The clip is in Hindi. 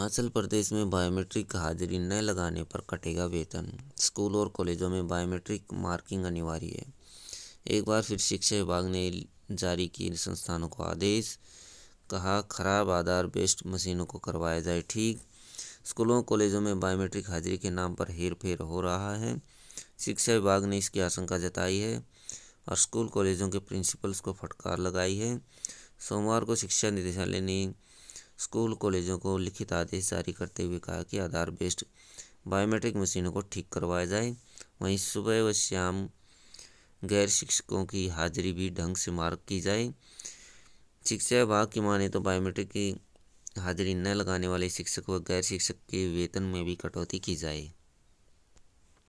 हिमाचल प्रदेश में बायोमेट्रिक हाजिरी न लगाने पर कटेगा वेतन स्कूल और कॉलेजों में बायोमेट्रिक मार्किंग अनिवार्य है एक बार फिर शिक्षा विभाग ने जारी किए संस्थानों को आदेश कहा खराब आधार बेस्ड मशीनों को करवाया जाए ठीक स्कूलों कॉलेजों में बायोमेट्रिक हाजिरी के नाम पर हेर फेर हो रहा है शिक्षा विभाग ने इसकी आशंका जताई है और स्कूल कॉलेजों के प्रिंसिपल्स को फटकार लगाई है सोमवार को शिक्षा निदेशालय ने स्कूल कॉलेजों को लिखित आदेश जारी करते हुए कहा कि आधार बेस्ड बायोमेट्रिक मशीनों को ठीक करवाया जाए वहीं सुबह व शाम गैर शिक्षकों की हाजिरी भी ढंग से मार्क की जाए शिक्षा विभाग की माने तो बायोमेट्रिक की हाजिरी न लगाने वाले शिक्षक व गैर शिक्षक के वेतन में भी कटौती की जाए